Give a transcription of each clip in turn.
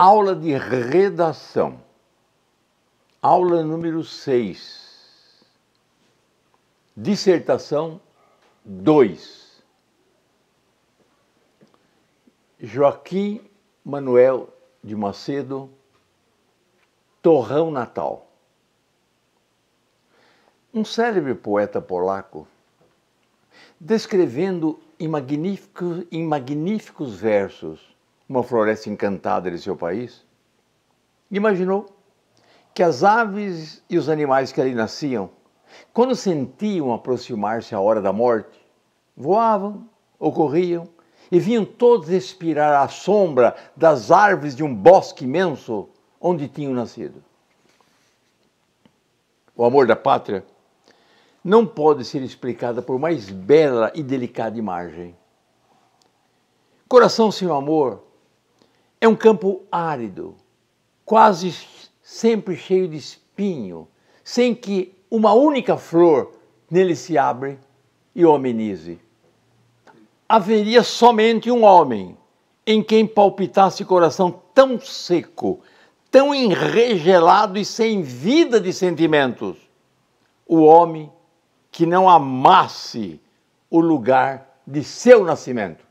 Aula de redação. Aula número 6. Dissertação 2. Joaquim Manuel de Macedo, Torrão Natal. Um célebre poeta polaco, descrevendo em, magnífico, em magníficos versos uma floresta encantada de seu país, imaginou que as aves e os animais que ali nasciam, quando sentiam aproximar-se a hora da morte, voavam ou corriam e vinham todos respirar à sombra das árvores de um bosque imenso onde tinham nascido. O amor da pátria não pode ser explicada por mais bela e delicada imagem. Coração sem amor é um campo árido, quase sempre cheio de espinho, sem que uma única flor nele se abre e o amenize. Haveria somente um homem em quem palpitasse coração tão seco, tão enregelado e sem vida de sentimentos. O homem que não amasse o lugar de seu nascimento.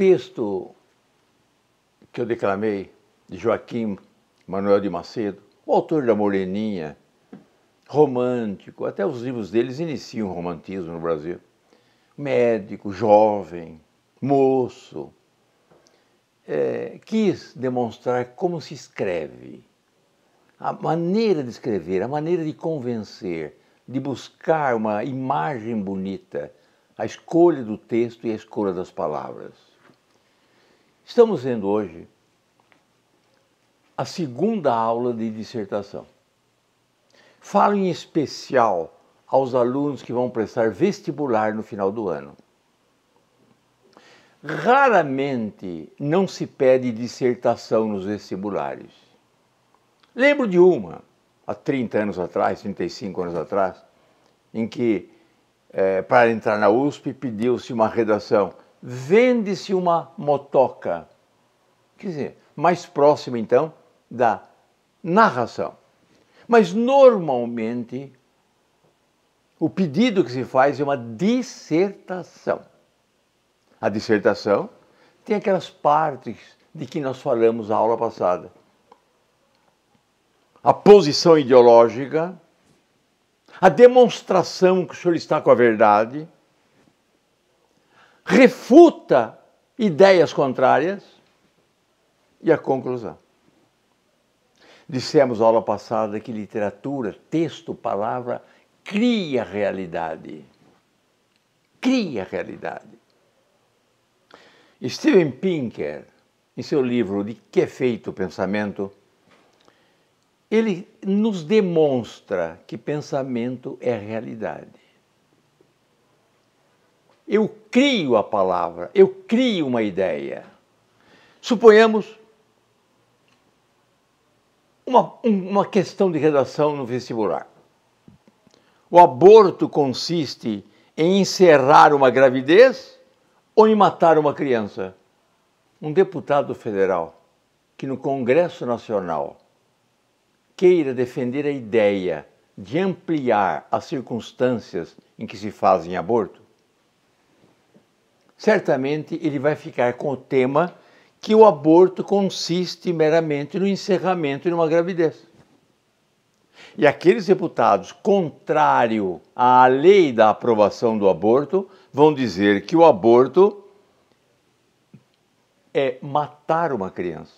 texto que eu declamei, de Joaquim Manuel de Macedo, o autor da Moreninha, romântico, até os livros deles iniciam o romantismo no Brasil. Médico, jovem, moço, é, quis demonstrar como se escreve, a maneira de escrever, a maneira de convencer, de buscar uma imagem bonita, a escolha do texto e a escolha das palavras. Estamos vendo hoje a segunda aula de dissertação. Falo em especial aos alunos que vão prestar vestibular no final do ano. Raramente não se pede dissertação nos vestibulares. Lembro de uma, há 30 anos atrás, 35 anos atrás, em que, é, para entrar na USP, pediu-se uma redação vende-se uma motoca. Quer dizer, mais próximo então da narração. Mas normalmente o pedido que se faz é uma dissertação. A dissertação tem aquelas partes de que nós falamos na aula passada. A posição ideológica, a demonstração que o senhor está com a verdade refuta ideias contrárias e a conclusão. Dissemos aula passada que literatura, texto, palavra cria realidade. Cria realidade. Steven Pinker, em seu livro De que é feito o pensamento, ele nos demonstra que pensamento é realidade eu crio a palavra, eu crio uma ideia. Suponhamos uma, uma questão de redação no vestibular. O aborto consiste em encerrar uma gravidez ou em matar uma criança. Um deputado federal que no Congresso Nacional queira defender a ideia de ampliar as circunstâncias em que se fazem aborto, certamente ele vai ficar com o tema que o aborto consiste meramente no encerramento de uma gravidez. E aqueles deputados contrário à lei da aprovação do aborto vão dizer que o aborto é matar uma criança.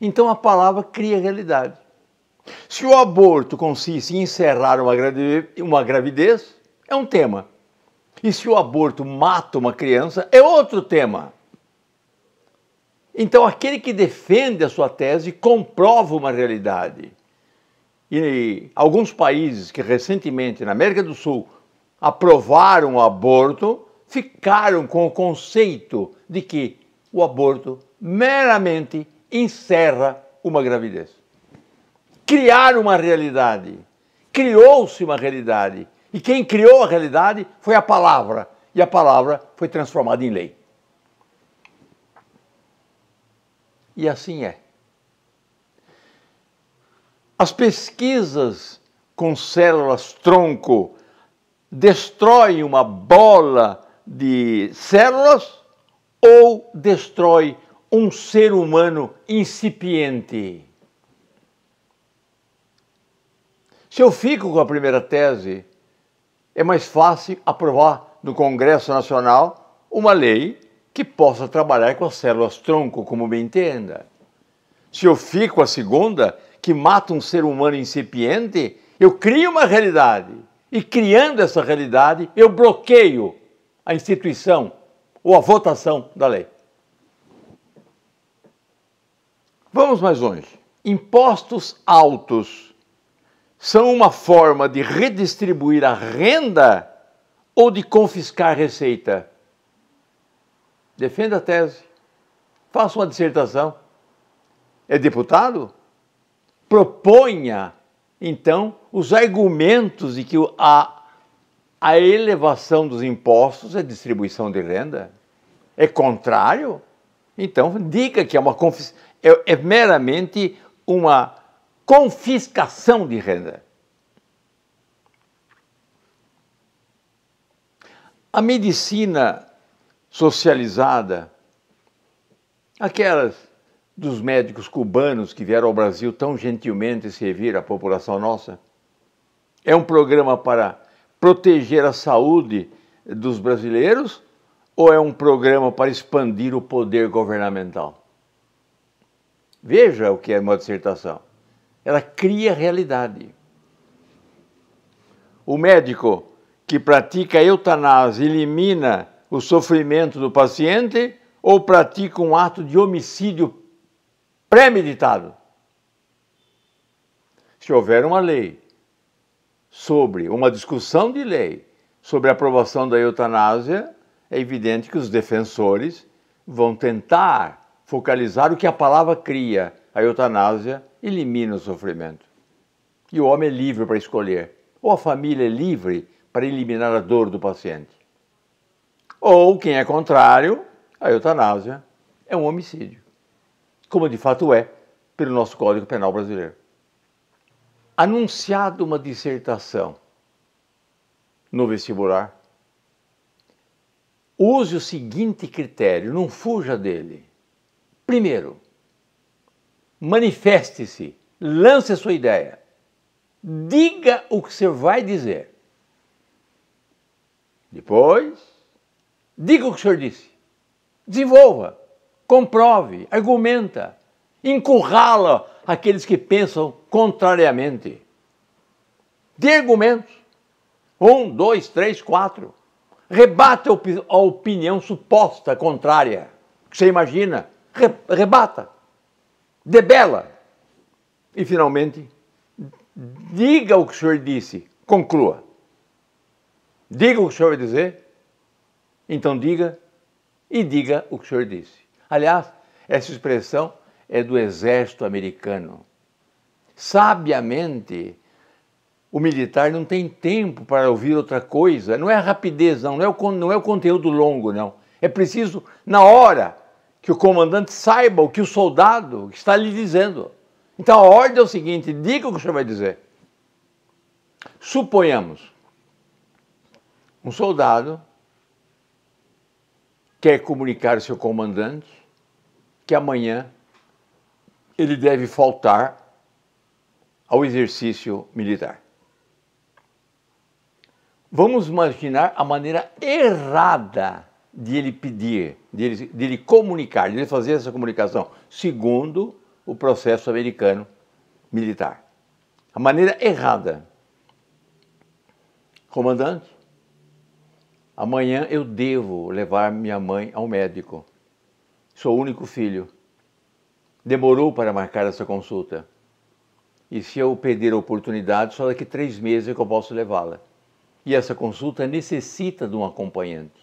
Então a palavra cria realidade. Se o aborto consiste em encerrar uma gravidez, é um tema. E se o aborto mata uma criança, é outro tema. Então, aquele que defende a sua tese comprova uma realidade. E alguns países que recentemente na América do Sul aprovaram o aborto ficaram com o conceito de que o aborto meramente encerra uma gravidez. Criar uma realidade. Criou-se uma realidade e quem criou a realidade foi a palavra. E a palavra foi transformada em lei. E assim é. As pesquisas com células tronco destroem uma bola de células ou destrói um ser humano incipiente? Se eu fico com a primeira tese, é mais fácil aprovar no Congresso Nacional uma lei que possa trabalhar com as células tronco, como bem entenda. Se eu fico a segunda, que mata um ser humano incipiente, eu crio uma realidade. E criando essa realidade, eu bloqueio a instituição ou a votação da lei. Vamos mais longe. Impostos altos são uma forma de redistribuir a renda ou de confiscar a receita? Defenda a tese. Faça uma dissertação. É deputado? Proponha, então, os argumentos de que a, a elevação dos impostos é distribuição de renda. É contrário? Então, diga que é uma confis é, é meramente uma confiscação de renda. A medicina socializada, aquelas dos médicos cubanos que vieram ao Brasil tão gentilmente servir a população nossa, é um programa para proteger a saúde dos brasileiros ou é um programa para expandir o poder governamental? Veja o que é uma dissertação. Ela cria realidade. O médico que pratica a eutanásia elimina o sofrimento do paciente ou pratica um ato de homicídio premeditado? Se houver uma lei sobre uma discussão de lei sobre a aprovação da eutanásia, é evidente que os defensores vão tentar focalizar o que a palavra cria, a eutanásia elimina o sofrimento. E o homem é livre para escolher, ou a família é livre para eliminar a dor do paciente. Ou quem é contrário, a eutanásia é um homicídio, como de fato é pelo nosso Código Penal brasileiro. Anunciado uma dissertação no vestibular, use o seguinte critério, não fuja dele. Primeiro, manifeste-se, lance a sua ideia, diga o que você vai dizer. Depois, diga o que o senhor disse. Desenvolva, comprove, argumenta, encurrala aqueles que pensam contrariamente. Dê argumentos. Um, dois, três, quatro. Rebata a opinião suposta contrária que você imagina. rebata debela. E finalmente, diga o que o senhor disse, conclua. Diga o que o senhor vai dizer, então diga e diga o que o senhor disse. Aliás, essa expressão é do exército americano. Sabiamente, o militar não tem tempo para ouvir outra coisa. Não é rapidez, não, não é o, não é o conteúdo longo, não. É preciso, na hora, que o comandante saiba o que o soldado está lhe dizendo. Então a ordem é o seguinte: diga o que o senhor vai dizer. Suponhamos, um soldado quer comunicar ao seu comandante que amanhã ele deve faltar ao exercício militar. Vamos imaginar a maneira errada de ele pedir, de ele, de ele comunicar, de ele fazer essa comunicação, segundo o processo americano militar. A maneira errada. Comandante, amanhã eu devo levar minha mãe ao médico. Sou o único filho. Demorou para marcar essa consulta. E se eu perder a oportunidade, só daqui três meses é que eu posso levá-la. E essa consulta necessita de um acompanhante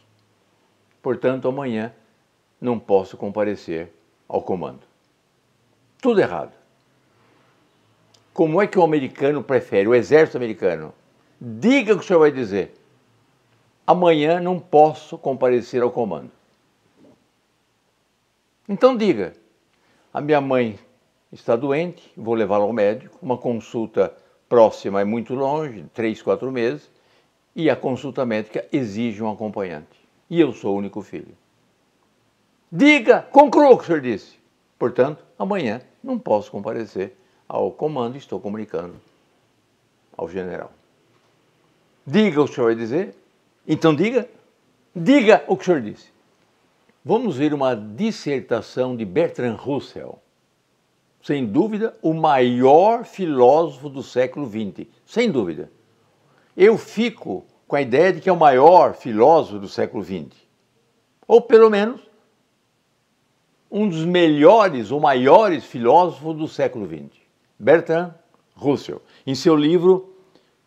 portanto, amanhã não posso comparecer ao comando. Tudo errado. Como é que o americano prefere, o exército americano? Diga o que o senhor vai dizer. Amanhã não posso comparecer ao comando. Então diga: a minha mãe está doente, vou levá-la ao médico, uma consulta próxima é muito longe, três, quatro meses, e a consulta médica exige um acompanhante e eu sou o único filho. Diga com senhor disse. Portanto, amanhã não posso comparecer ao comando, estou comunicando ao general. Diga o que o senhor vai dizer, então diga, diga o que o senhor disse. Vamos ver uma dissertação de Bertrand Russell, sem dúvida o maior filósofo do século XX, sem dúvida. Eu fico com a ideia de que é o maior filósofo do século XX. Ou pelo menos um dos melhores ou maiores filósofos do século XX, Bertrand Russell, em seu livro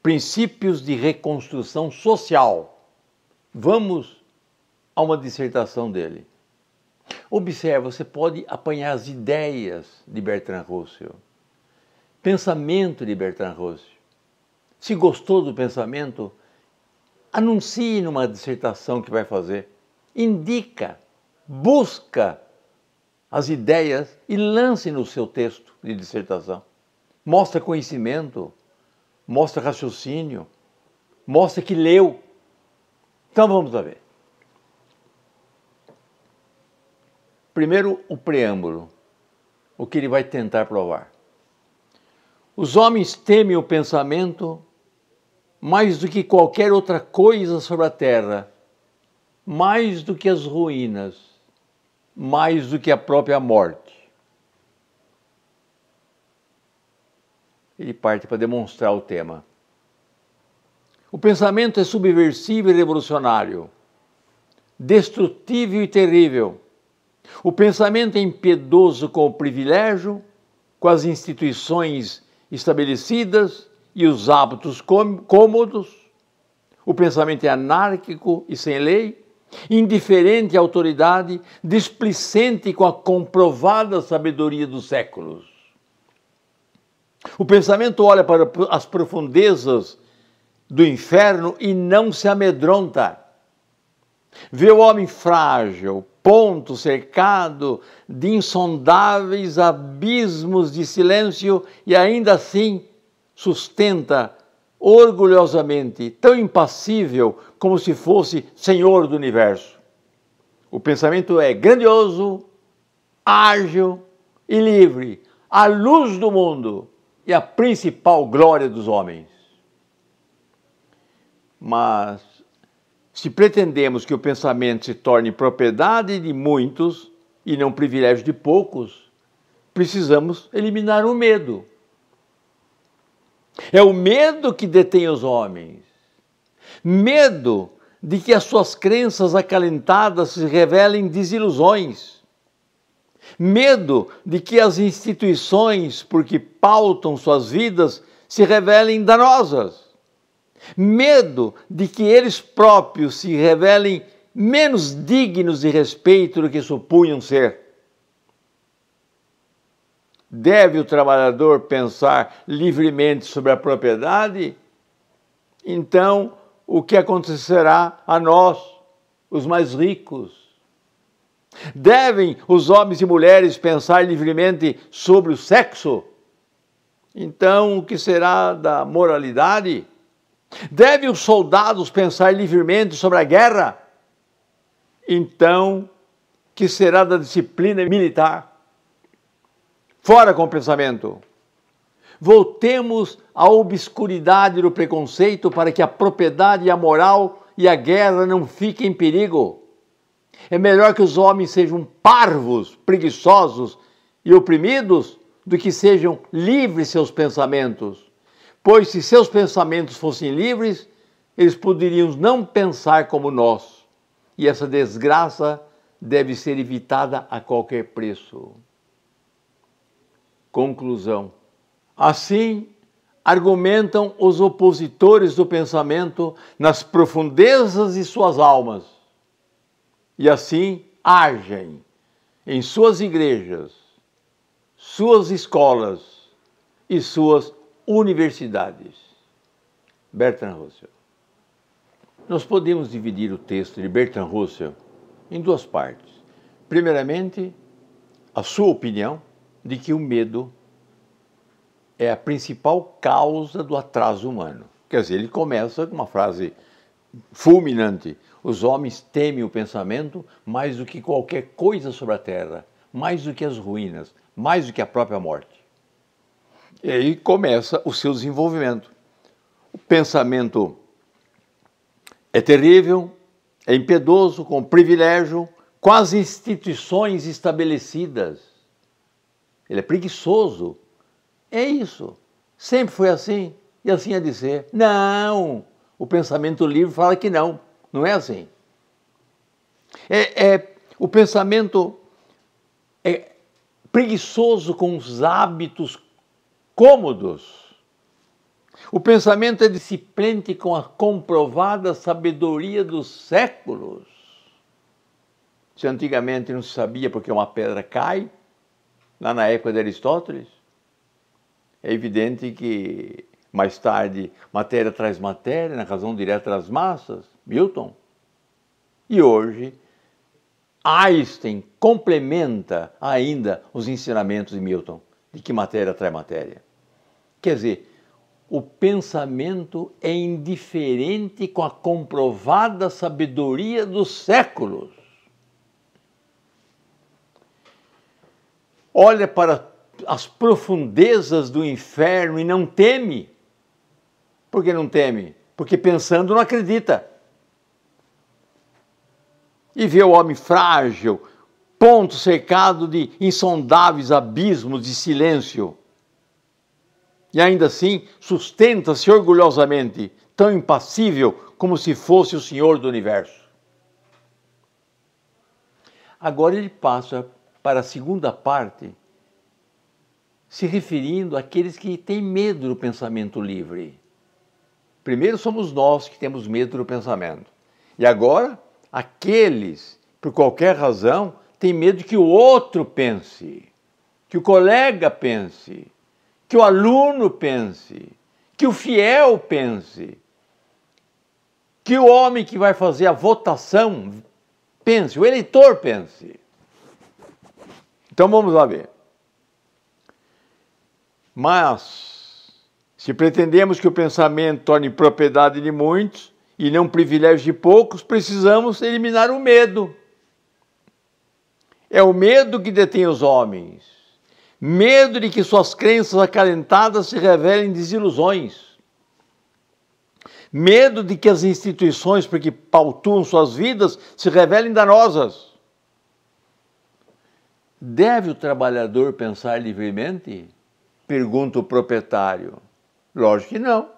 Princípios de Reconstrução Social. Vamos a uma dissertação dele. Observe, você pode apanhar as ideias de Bertrand Russell, pensamento de Bertrand Russell. Se gostou do pensamento, anuncie numa dissertação que vai fazer, indica, busca as ideias e lance no seu texto de dissertação. Mostra conhecimento, mostra raciocínio, mostra que leu. Então vamos lá ver. Primeiro, o preâmbulo, o que ele vai tentar provar. Os homens temem o pensamento mais do que qualquer outra coisa sobre a terra, mais do que as ruínas, mais do que a própria morte. Ele parte para demonstrar o tema. O pensamento é subversivo e revolucionário, destrutivo e terrível. O pensamento é impiedoso com o privilégio, com as instituições estabelecidas e os hábitos cômodos, o pensamento é anárquico e sem lei, indiferente à autoridade, displicente com a comprovada sabedoria dos séculos. O pensamento olha para as profundezas do inferno e não se amedronta. Vê o homem frágil, ponto cercado de insondáveis abismos de silêncio e ainda assim sustenta orgulhosamente, tão impassível como se fosse senhor do universo. O pensamento é grandioso, ágil e livre, a luz do mundo e a principal glória dos homens. Mas se pretendemos que o pensamento se torne propriedade de muitos e não privilégio de poucos, precisamos eliminar o medo. É o medo que detém os homens. Medo de que as suas crenças acalentadas se revelem desilusões. Medo de que as instituições por que pautam suas vidas se revelem danosas. Medo de que eles próprios se revelem menos dignos de respeito do que supunham ser. Deve o trabalhador pensar livremente sobre a propriedade? Então, o que acontecerá a nós, os mais ricos? Devem os homens e mulheres pensar livremente sobre o sexo? Então, o que será da moralidade? Devem os soldados pensar livremente sobre a guerra? Então, o que será da disciplina militar? Fora com o pensamento. Voltemos à obscuridade do preconceito para que a propriedade, a moral e a guerra não fiquem em perigo. É melhor que os homens sejam parvos, preguiçosos e oprimidos do que sejam livres seus pensamentos. Pois se seus pensamentos fossem livres, eles poderiam não pensar como nós. E essa desgraça deve ser evitada a qualquer preço. Conclusão. Assim, argumentam os opositores do pensamento nas profundezas de suas almas e assim agem em suas igrejas, suas escolas e suas universidades. Bertrand Russell. Nós podemos dividir o texto de Bertrand Russell em duas partes. Primeiramente, a sua opinião de que o medo é a principal causa do atraso humano. Quer dizer, ele começa com uma frase fulminante: Os homens temem o pensamento mais do que qualquer coisa sobre a terra, mais do que as ruínas, mais do que a própria morte. E aí começa o seu desenvolvimento. O pensamento é terrível, é impiedoso, com privilégio, com as instituições estabelecidas ele é preguiçoso. É isso. Sempre foi assim e assim é de ser. Não! O pensamento livre fala que não. Não é assim. É, é o pensamento é preguiçoso com os hábitos cômodos. O pensamento é disciplente com a comprovada sabedoria dos séculos. Se antigamente não se sabia porque uma pedra cai, lá na época de Aristóteles. É evidente que mais tarde matéria traz matéria, na razão direta das massas, Milton. E hoje Einstein complementa ainda os ensinamentos de Milton, de que matéria traz matéria. Quer dizer, o pensamento é indiferente com a comprovada sabedoria dos séculos. olha para as profundezas do inferno e não teme. Por que não teme? Porque pensando não acredita. E vê o homem frágil, ponto cercado de insondáveis abismos de silêncio. E ainda assim sustenta-se orgulhosamente, tão impassível como se fosse o Senhor do universo. Agora ele passa para a segunda parte, se referindo àqueles que têm medo do pensamento livre. Primeiro somos nós que temos medo do pensamento. E agora, aqueles, por qualquer razão, têm medo que o outro pense, que o colega pense, que o aluno pense, que o fiel pense, que o homem que vai fazer a votação pense, o eleitor pense. Então vamos lá ver. Mas, se pretendemos que o pensamento torne propriedade de muitos e não privilégio de poucos, precisamos eliminar o medo. É o medo que detém os homens. Medo de que suas crenças acalentadas se revelem desilusões. Medo de que as instituições por que pautuam suas vidas se revelem danosas Deve o trabalhador pensar livremente? Pergunta o proprietário. Lógico que não.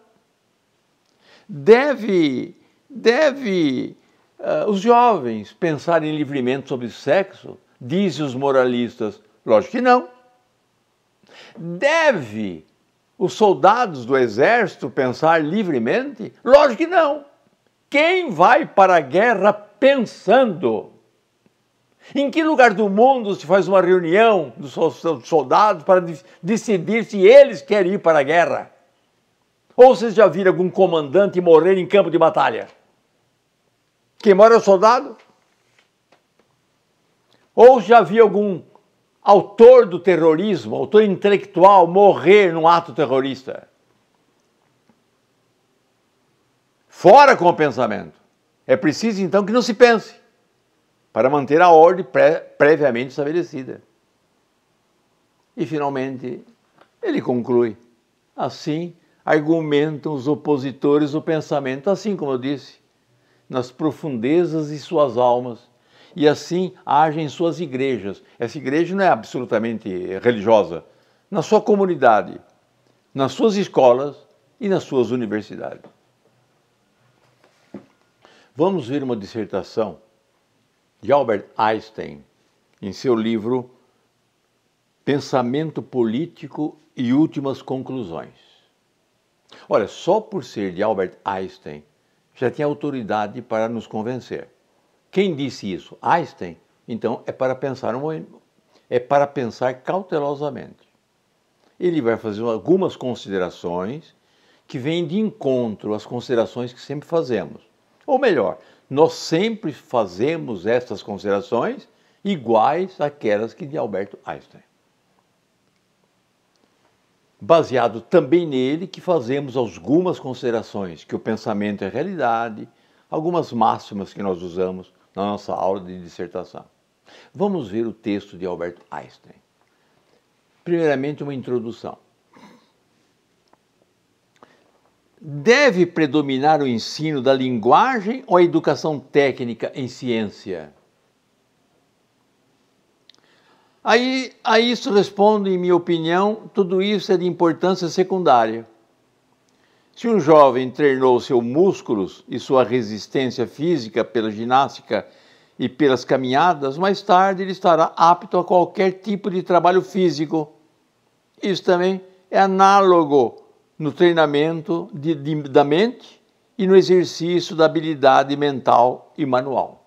Deve, deve uh, os jovens pensarem livremente sobre sexo? Dizem os moralistas. Lógico que não. Deve os soldados do exército pensar livremente? Lógico que não. Quem vai para a guerra pensando? Em que lugar do mundo se faz uma reunião dos soldados para decidir se eles querem ir para a guerra? Ou vocês já viram algum comandante morrer em campo de batalha? Quem mora é o soldado? Ou já vi algum autor do terrorismo, autor intelectual, morrer num ato terrorista? Fora com o pensamento. É preciso então que não se pense para manter a ordem pré previamente estabelecida. E, finalmente, ele conclui: assim argumentam os opositores o pensamento, assim como eu disse, nas profundezas de suas almas. E assim agem suas igrejas. Essa igreja não é absolutamente religiosa. Na sua comunidade, nas suas escolas e nas suas universidades. Vamos ver uma dissertação de Albert Einstein em seu livro Pensamento Político e Últimas Conclusões. Olha, só por ser de Albert Einstein já tem autoridade para nos convencer. Quem disse isso? Einstein? Então é para pensar é para pensar cautelosamente. Ele vai fazer algumas considerações que vêm de encontro às considerações que sempre fazemos. Ou melhor, nós sempre fazemos estas considerações iguais àquelas que de Alberto Einstein. Baseado também nele que fazemos algumas considerações que o pensamento é realidade, algumas máximas que nós usamos na nossa aula de dissertação. Vamos ver o texto de Alberto Einstein. Primeiramente, uma introdução. Deve predominar o ensino da linguagem ou a educação técnica em ciência? Aí, a isso respondo, em minha opinião, tudo isso é de importância secundária. Se um jovem treinou seus músculos e sua resistência física pela ginástica e pelas caminhadas, mais tarde ele estará apto a qualquer tipo de trabalho físico. Isso também é análogo no treinamento de, de, da mente e no exercício da habilidade mental e manual.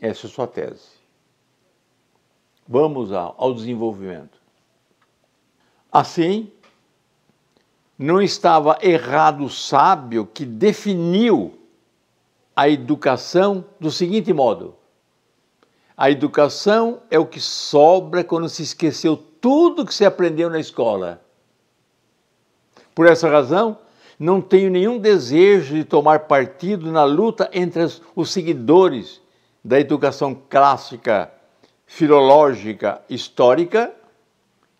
Essa é a sua tese. Vamos ao, ao desenvolvimento. Assim, não estava errado o sábio que definiu a educação do seguinte modo: a educação é o que sobra quando se esqueceu tudo que se aprendeu na escola por essa razão, não tenho nenhum desejo de tomar partido na luta entre os seguidores da educação clássica, filológica, histórica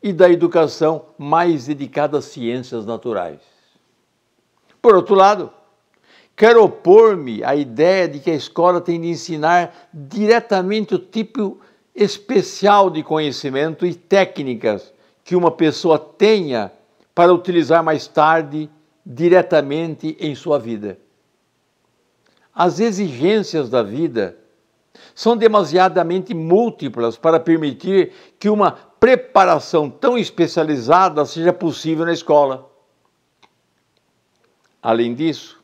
e da educação mais dedicada às ciências naturais. Por outro lado, quero opor-me à ideia de que a escola tem de ensinar diretamente o tipo especial de conhecimento e técnicas que uma pessoa tenha para utilizar mais tarde diretamente em sua vida. As exigências da vida são demasiadamente múltiplas para permitir que uma preparação tão especializada seja possível na escola. Além disso,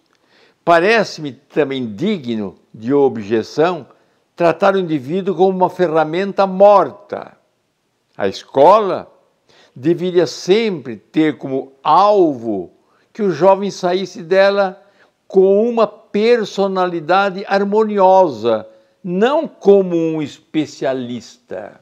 parece-me também digno de objeção tratar o indivíduo como uma ferramenta morta. A escola deveria sempre ter como alvo que o jovem saísse dela com uma personalidade harmoniosa, não como um especialista.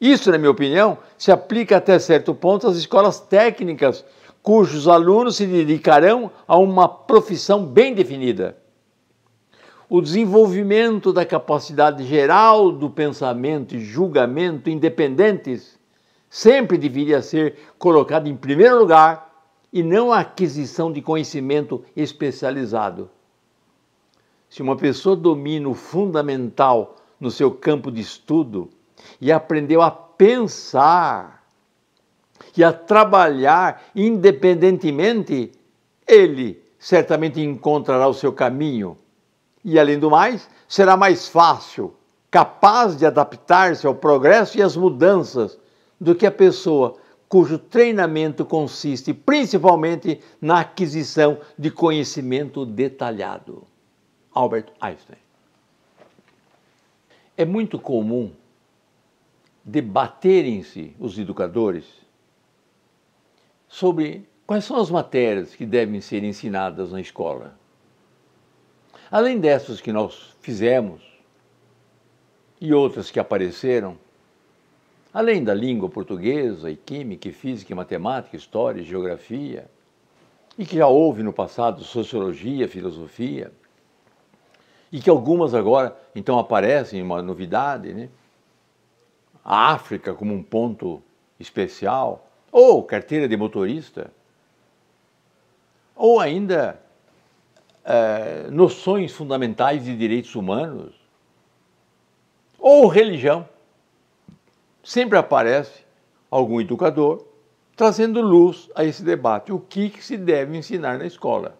Isso, na minha opinião, se aplica até certo ponto às escolas técnicas, cujos alunos se dedicarão a uma profissão bem definida. O desenvolvimento da capacidade geral do pensamento e julgamento independentes sempre deveria ser colocado em primeiro lugar e não a aquisição de conhecimento especializado. Se uma pessoa domina o fundamental no seu campo de estudo e aprendeu a pensar e a trabalhar independentemente, ele certamente encontrará o seu caminho. E além do mais, será mais fácil, capaz de adaptar-se ao progresso e às mudanças do que a pessoa cujo treinamento consiste principalmente na aquisição de conhecimento detalhado. Albert Einstein. É muito comum debaterem-se os educadores sobre quais são as matérias que devem ser ensinadas na escola. Além dessas que nós fizemos e outras que apareceram, Além da língua portuguesa e química, e física, e matemática, história, e geografia, e que já houve no passado sociologia, filosofia, e que algumas agora então aparecem uma novidade, né? A África como um ponto especial, ou carteira de motorista, ou ainda é, noções fundamentais de direitos humanos, ou religião sempre aparece algum educador trazendo luz a esse debate. O que, se deve ensinar na escola?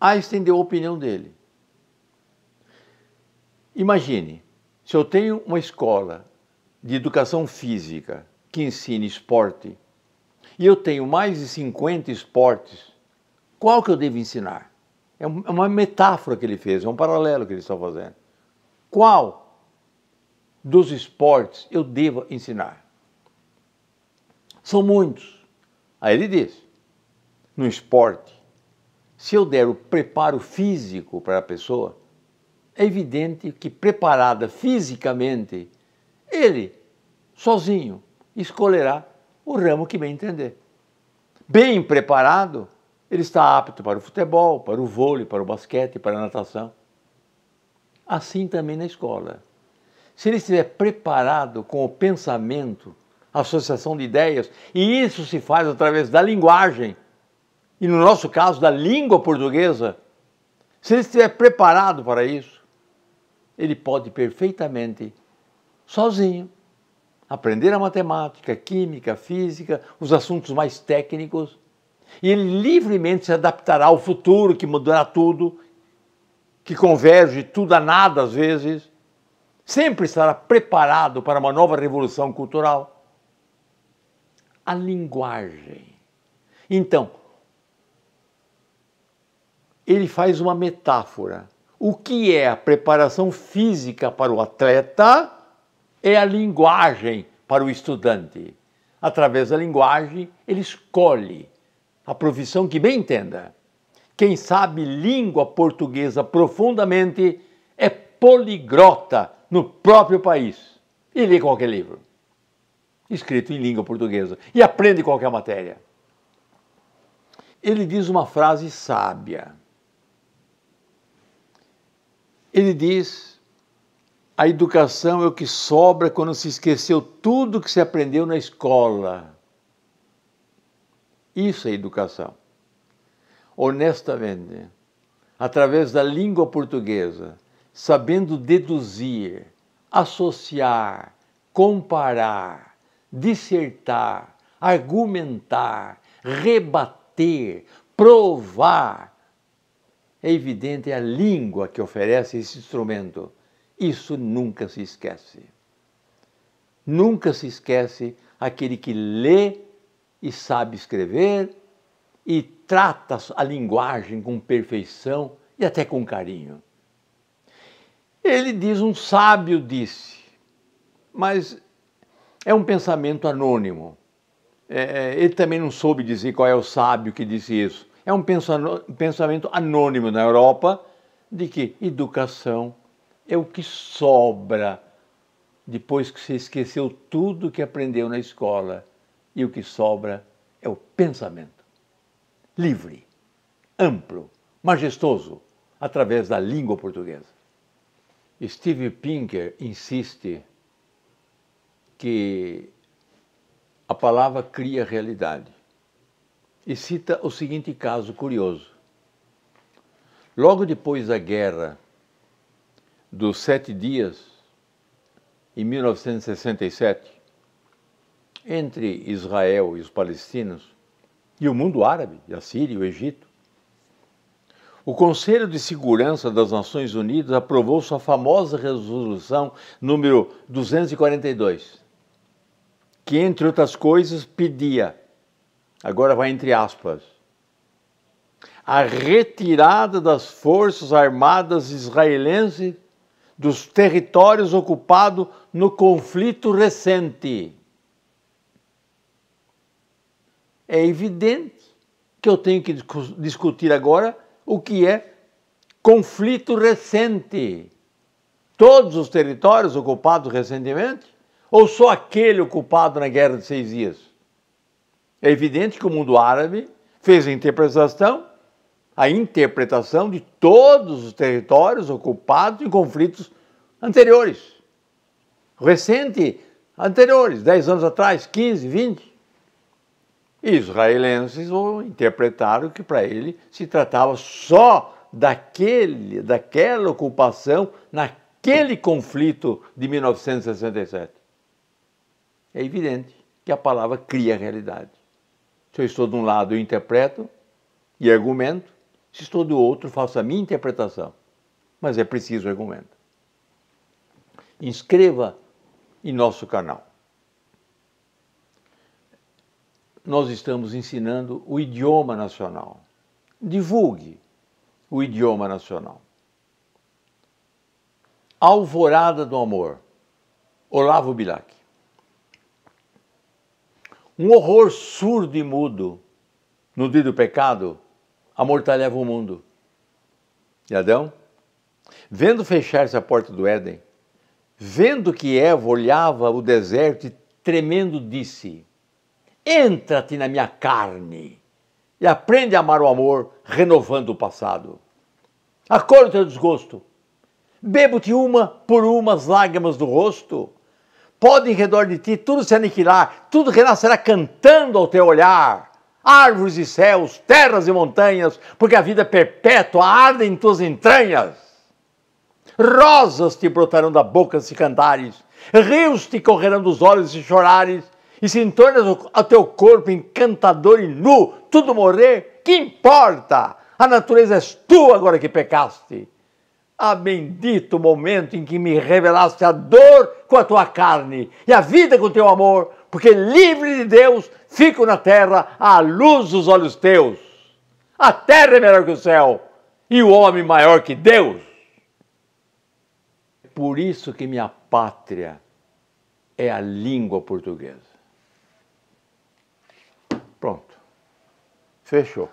Einstein deu a opinião dele. Imagine, se eu tenho uma escola de educação física que ensina esporte e eu tenho mais de 50 esportes, qual que eu devo ensinar? É, é uma metáfora que ele fez, é um paralelo que ele está fazendo. Qual dos esportes eu devo ensinar? São muitos. Aí ele diz: no esporte, se eu der o preparo físico para a pessoa, é evidente que preparada fisicamente, ele, sozinho, escolherá o ramo que bem entender. Bem preparado, ele está apto para o futebol, para o vôlei, para o basquete, para a natação. Assim também na escola se ele estiver preparado com o pensamento, a associação de ideias, e isso se faz através da linguagem, e no nosso caso, da língua portuguesa, se ele estiver preparado para isso, ele pode perfeitamente, sozinho, aprender a matemática, a química, a física, os assuntos mais técnicos, e ele livremente se adaptará ao futuro que mudará tudo, que converge tudo a nada às vezes, sempre estará preparado para uma nova revolução cultural? A linguagem. Então, ele faz uma metáfora. O que é a preparação física para o atleta é a linguagem para o estudante. Através da linguagem, ele escolhe a profissão que bem entenda. Quem sabe língua portuguesa profundamente é poligrota no próprio país e lê qualquer livro escrito em língua portuguesa e aprende qualquer matéria. Ele diz uma frase sábia. Ele diz: a educação é o que sobra quando se esqueceu tudo que se aprendeu na escola. Isso é educação. Honestamente, através da língua portuguesa, sabendo deduzir, associar, comparar, dissertar, argumentar, rebater, provar. É evidente a língua que oferece esse instrumento. Isso nunca se esquece. Nunca se esquece aquele que lê e sabe escrever e trata a linguagem com perfeição e até com carinho. Ele diz: um sábio disse, mas é um pensamento anônimo. É, é, ele também não soube dizer qual é o sábio que disse isso. É um pensamento anônimo na Europa de que educação é o que sobra depois que você esqueceu tudo que aprendeu na escola e o que sobra é o pensamento. Livre, amplo, majestoso, através da língua portuguesa. Steve Pinker insiste que a palavra cria realidade e cita o seguinte caso curioso. Logo depois da guerra dos Sete Dias, em 1967, entre Israel e os palestinos, e o mundo árabe, a Síria e o Egito, o Conselho de Segurança das Nações Unidas aprovou sua famosa resolução número 242, que, entre outras coisas, pedia, agora vai entre aspas, a retirada das forças armadas israelenses dos territórios ocupados no conflito recente. É evidente que eu tenho que discutir agora o que é conflito recente. Todos os territórios ocupados recentemente ou só aquele ocupado na Guerra de Seis Dias? É evidente que o mundo árabe fez a interpretação, a interpretação de todos os territórios ocupados em conflitos anteriores. Recente, anteriores, 10 anos atrás, 15, 20 israelenses interpretaram que para ele se tratava só daquele, daquela ocupação naquele conflito de 1967. É evidente que a palavra cria a realidade. Se eu estou de um lado, eu interpreto e argumento. Se estou do outro, faço a minha interpretação. Mas é preciso argumento. Inscreva em nosso canal. nós estamos ensinando o idioma nacional. Divulgue o idioma nacional. Alvorada do Amor, Olavo Bilac. Um horror surdo e mudo no dia do pecado, a mortalhava o mundo. E Adão, vendo fechar-se a porta do Éden, vendo que Eva olhava o deserto e tremendo disse: entra-te na minha carne e aprende a amar o amor renovando o passado. Acolhe o teu desgosto, bebo-te uma por uma as lágrimas do rosto. Pode em redor de ti tudo se aniquilar, tudo renascerá cantando ao teu olhar. Árvores e céus, terras e montanhas, porque a vida é perpétua arde em tuas entranhas. Rosas te brotarão da boca se cantares, rios te correrão dos olhos se chorares, e se entornas o teu corpo encantador e nu, tudo morrer, que importa? A natureza és tu agora que pecaste. Ah, bendito momento em que me revelaste a dor com a tua carne e a vida com o teu amor, porque livre de Deus fico na terra à luz dos olhos teus. A terra é melhor que o céu e o homem maior que Deus. É por isso que minha pátria é a língua portuguesa. Fechou.